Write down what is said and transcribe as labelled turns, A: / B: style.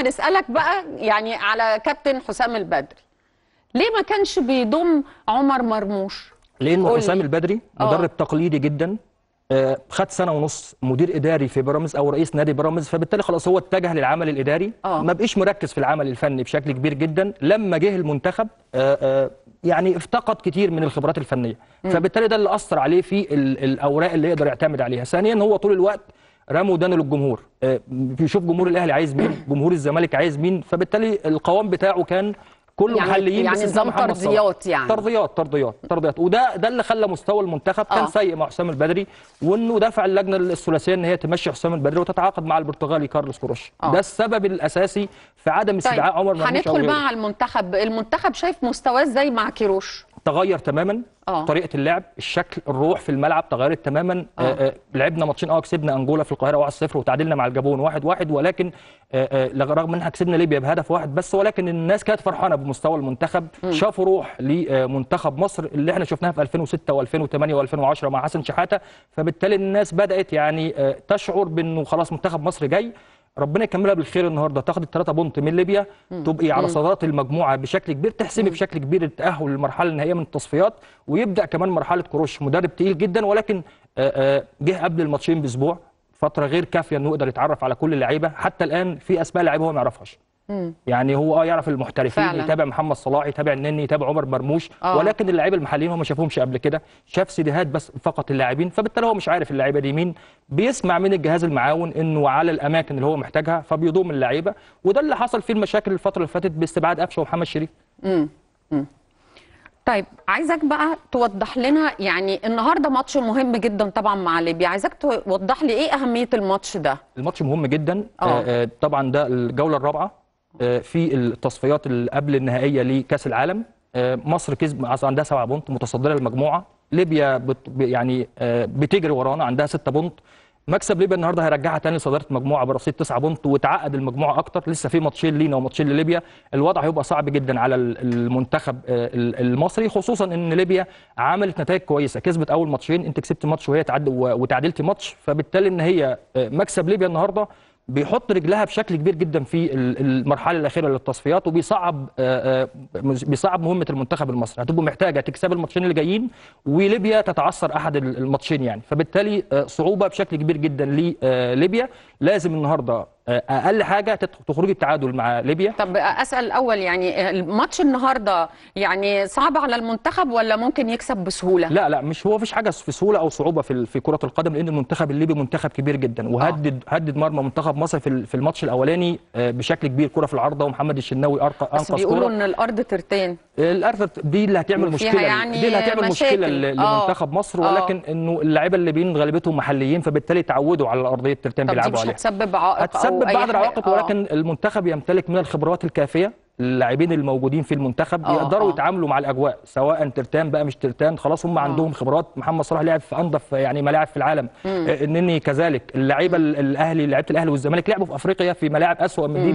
A: هنسالك بقى يعني على كابتن حسام البدري ليه ما كانش بيضم عمر مرموش
B: لان حسام البدري آه. مدرب تقليدي جدا آه، خد سنه ونص مدير اداري في بيراميدز او رئيس نادي بيراميدز فبالتالي خلاص هو اتجه للعمل الاداري أوه. ما بقيش مركز في العمل الفني بشكل كبير جدا لما جه المنتخب آه، يعني افتقد كتير من الخبرات الفنيه م. فبالتالي ده اللي اثر عليه في الاوراق اللي يقدر يعتمد عليها ثانيا هو طول الوقت رموا دانه للجمهور آه، بيشوف جمهور الاهلي عايز مين جمهور الزمالك عايز مين فبالتالي القوام بتاعه كان كله يعني محليين يعني نظام ترضيات يعني ترضيات ترضيات ترضيات وده ده اللي خلى مستوى المنتخب كان آه. سيء مع حسام البدري وانه دفع اللجنه الثلاثيه ان هي تمشي حسام البدري وتتعاقد مع البرتغالي كارلوس كروش آه. ده السبب الاساسي في عدم استدعاء طيب. عمر مرموش هندخل بقى على
A: المنتخب المنتخب شايف مستواه ازاي مع كيروش
B: تغير تماما أوه. طريقه اللعب الشكل الروح في الملعب تغيرت تماما آه. آآ آه. آه، لعبنا ماتشين اه كسبنا انجولا في القاهره 1-0 وتعادلنا مع الجابون 1-1 واحد واحد ولكن آه, آه، رغم انها كسبنا ليبيا بهدف واحد بس ولكن الناس كانت فرحانه بمستوى المنتخب م. شافوا روح لمنتخب مصر اللي احنا شفناها في 2006 و2008 و2010 مع حسن شحاته فبالتالي الناس بدات يعني تشعر بانه خلاص منتخب مصر جاي ربنا يكملها بالخير النهارده تاخد الثلاثه بونت من ليبيا تبقي على صدارة المجموعه بشكل كبير تحسمي بشكل كبير التاهل للمرحله النهائيه من التصفيات ويبدا كمان مرحله كروش مدرب تقيل جدا ولكن جه قبل الماتشين باسبوع فتره غير كافيه انه يقدر يتعرف على كل اللعيبه حتى الان في اسماء لعيبه هو ما يعرفهاش مم. يعني هو اه يعرف المحترفين فعلا. يتابع محمد صلاح يتابع النني يتابع عمر مرموش آه. ولكن اللاعب المحليين هو ما شافهمش قبل كده شاف سيديهات بس فقط اللاعبين فبالتالي هو مش عارف اللعيبه دي مين بيسمع من الجهاز المعاون انه على الاماكن اللي هو محتاجها فبيضم اللعيبه وده اللي حصل فيه المشاكل الفتره اللي فاتت باستبعاد قفشه ومحمد شريف
A: امم طيب عايزك بقى توضح لنا يعني النهارده ماتش مهم جدا طبعا مع ليبيا عايزك توضح لي ايه اهميه الماتش ده
B: الماتش مهم جدا آه. آه, آه، طبعا ده الجوله الرابعه آه، في التصفيات اللي قبل النهائيه لكاس العالم آه، مصر كسب عندها 7 بونت متصدره المجموعه ليبيا بت يعني آه، بتجري ورانا عندها 6 بونت مكسب ليبيا النهارده هيرجعها تاني لصداره مجموعه برصيد 9 بونت وتعقد المجموعه اكتر لسه في ماتشين لينا وماتشين لليبيا الوضع هيبقى صعب جدا على المنتخب المصري خصوصا ان ليبيا عملت نتائج كويسه كسبت اول ماتشين انت كسبت ماتش وهي تعد ماتش فبالتالي ان هي مكسب ليبيا النهارده بيحط رجلها بشكل كبير جدا في المرحله الاخيره للتصفيات وبيصعب آه، آه، بيصعب مهمه المنتخب المصري هتبقى محتاجه تكسب الماتشين اللي جايين وليبيا تتعثر احد الماتشين يعني فبالتالي آه، صعوبه بشكل كبير جدا لليبيا لازم النهارده اقل حاجه تخرجي التعادل مع ليبيا طب
A: اسال الاول يعني الماتش النهارده يعني صعب على المنتخب ولا ممكن يكسب بسهوله لا
B: لا مش هو فيش حاجه في سهوله او صعوبه في في كره القدم لان المنتخب الليبي منتخب كبير جدا آه. وهدد آه. هدد مرمى منتخب مصر في في الماتش الاولاني آه، بشكل كبير كره في العارضه ومحمد الشناوي انقذ كره بس بيقولوا ان
A: الارض ترتين
B: الارفت يعني دي اللي هتعمل مشكله يعني دي اللي هتعمل مشاكل. مشكله آه. لمنتخب مصر آه. ولكن انه اللعيبه الليبيين غالبيتهم محليين فبالتالي تعودوا على ارضيه الترتان بيلعبوا عليها
A: هتسبب عائق هتسبب بعض العوائق آه.
B: ولكن المنتخب يمتلك من الخبرات الكافيه اللاعبين الموجودين في المنتخب أوه يقدروا أوه. يتعاملوا مع الاجواء سواء ترتان بقى مش ترتان خلاص هم أوه. عندهم خبرات محمد صلاح لعب في انضف يعني ملاعب في العالم النني كذلك اللعيبه الاهلي لعيبه الاهلي والزمالك لعبوا في افريقيا في ملاعب اسوا من دي